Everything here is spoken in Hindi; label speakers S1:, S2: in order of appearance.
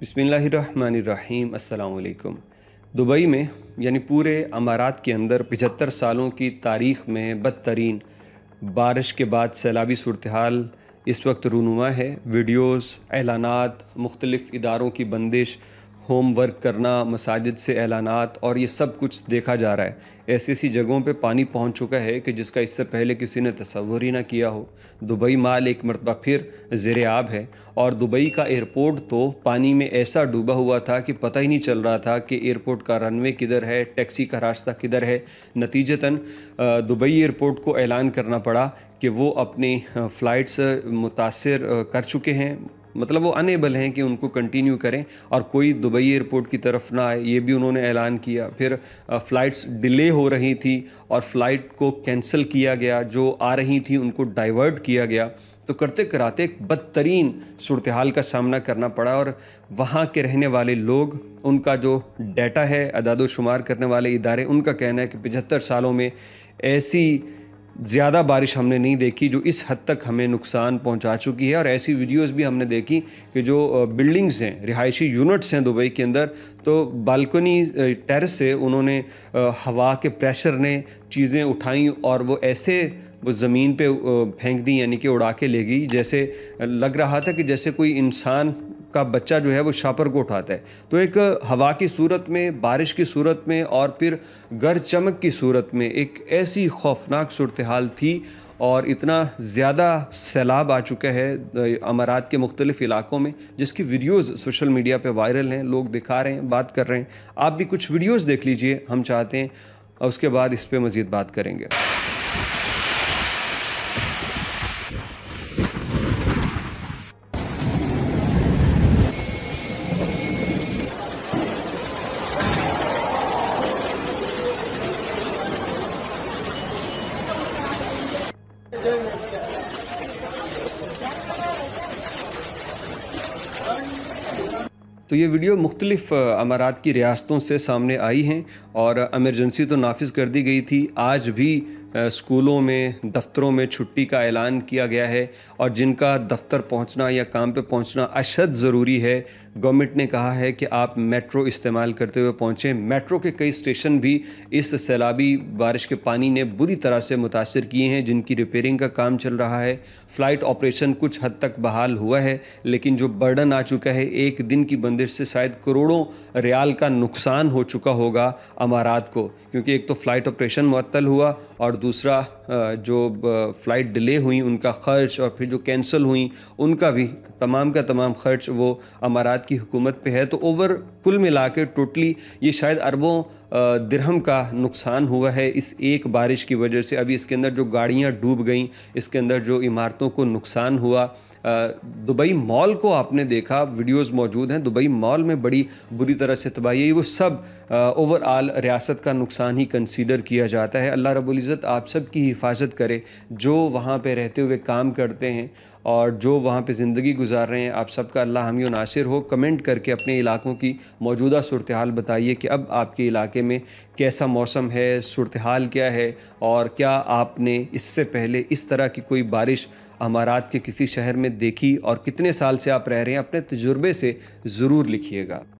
S1: बसमीम् अल्लाम दुबई में यानी पूरे अमारात के अंदर पिचहत्तर सालों की तारीख में बदतरीन बारिश के बाद सैलाबी सूरत हाल इस वक्त रूनुमा है वीडियोस, एलानात मुख्तलिफ़ इदारों की बंदिश होमवर्क करना मसाजिद से ऐलानात और ये सब कुछ देखा जा रहा है ऐसी ऐसी जगहों पे पानी पहुंच चुका है कि जिसका इससे पहले किसी ने तस्वर ही ना किया हो दुबई माल एक मरतबा फिर जेर आब है और दुबई का एयरपोर्ट तो पानी में ऐसा डूबा हुआ था कि पता ही नहीं चल रहा था कि एयरपोर्ट का रनवे किधर है टैक्सी का रास्ता किधर है नतीजतन दुबई एयरपोर्ट को ऐलान करना पड़ा कि वो अपनी फ़्लाइट्स मुतासर कर चुके हैं मतलब वो अनेबल हैं कि उनको कंटिन्यू करें और कोई दुबई एयरपोर्ट की तरफ ना आए ये भी उन्होंने ऐलान किया फिर फ़्लाइट्स डिले हो रही थी और फ़्लाइट को कैंसिल किया गया जो आ रही थी उनको डाइवर्ट किया गया तो करते कराते एक बदतरीन सूरत हाल का सामना करना पड़ा और वहाँ के रहने वाले लोग उनका जो डाटा है अदाद शुमार करने वाले इदारे उनका कहना है कि पचहत्तर सालों में ऐसी ज़्यादा बारिश हमने नहीं देखी जो इस हद तक हमें नुकसान पहुंचा चुकी है और ऐसी वीडियोस भी हमने देखी कि जो बिल्डिंग्स हैं रिहायशी यूनिट्स हैं दुबई के अंदर तो बालकनी टेरेस से उन्होंने हवा के प्रेशर ने चीज़ें उठाई और वो ऐसे वो ज़मीन पे फेंक दी यानी कि उड़ा के ले गई जैसे लग रहा था कि जैसे कोई इंसान का बच्चा जो है वो छापर को उठाता है तो एक हवा की सूरत में बारिश की सूरत में और फिर गर चमक की सूरत में एक ऐसी खौफनाक सूरत हाल थी और इतना ज़्यादा सैलाब आ चुका है अमारात के मुख्तलिफ़ इलाक़ों में जिसकी वीडियोस सोशल मीडिया पे वायरल हैं लोग दिखा रहे हैं बात कर रहे हैं आप भी कुछ वीडियोस देख लीजिए हम चाहते हैं उसके बाद इस पर मज़ीद बात करेंगे तो ये वीडियो मुख्तलिफ अमारात की रियासतों से सामने आई हैं और एमरजेंसी तो नाफिज कर दी गई थी आज भी स्कूलों में दफ्तरों में छुट्टी का ऐलान किया गया है और जिनका दफ्तर पहुंचना या काम पे पहुंचना अशद ज़रूरी है गवर्नमेंट ने कहा है कि आप मेट्रो इस्तेमाल करते हुए पहुंचें मेट्रो के कई स्टेशन भी इस सैलाबी बारिश के पानी ने बुरी तरह से मुतासर किए हैं जिनकी रिपेयरिंग का काम चल रहा है फ़्लाइट ऑपरेशन कुछ हद तक बहाल हुआ है लेकिन जो बर्डन आ चुका है एक दिन की बंदिश से शायद करोड़ों रियाल का नुकसान हो चुका होगा अमारात को क्योंकि एक तो फ़्लाइट ऑपरेशन मअतल हुआ और और दूसरा जो फ़्लाइट डिले हुई उनका ख़र्च और फिर जो कैंसिल हुई उनका भी तमाम का तमाम ख़र्च वो अमारात की हुकूमत पे है तो ओवर कुल मिला के टोटली ये शायद अरबों दिरहम का नुकसान हुआ है इस एक बारिश की वजह से अभी इसके अंदर जो गाड़ियाँ डूब गईं इसके अंदर जो इमारतों को नुकसान हुआ दुबई मॉल को आपने देखा वीडियोस मौजूद हैं दुबई मॉल में बड़ी बुरी तरह से तबाही है वो सब ओवरऑल रियासत का नुकसान ही कंसीडर किया जाता है अल्लाह रब्ज़त आप सब की हिफाजत करे जो वहाँ पे रहते हुए काम करते हैं और जो वहाँ पे ज़िंदगी गुजार रहे हैं आप सबका अल्लाह यो नासिर हो कमेंट करके अपने इलाकों की मौजूदा सूरत हाल बताइए कि अब आपके इलाके में कैसा मौसम है सूरत हाल क्या है और क्या आपने इससे पहले इस तरह की कोई बारिश अमारात के किसी शहर में देखी और कितने साल से आप रह रहे हैं अपने तजुर्बे से ज़रूर लिखिएगा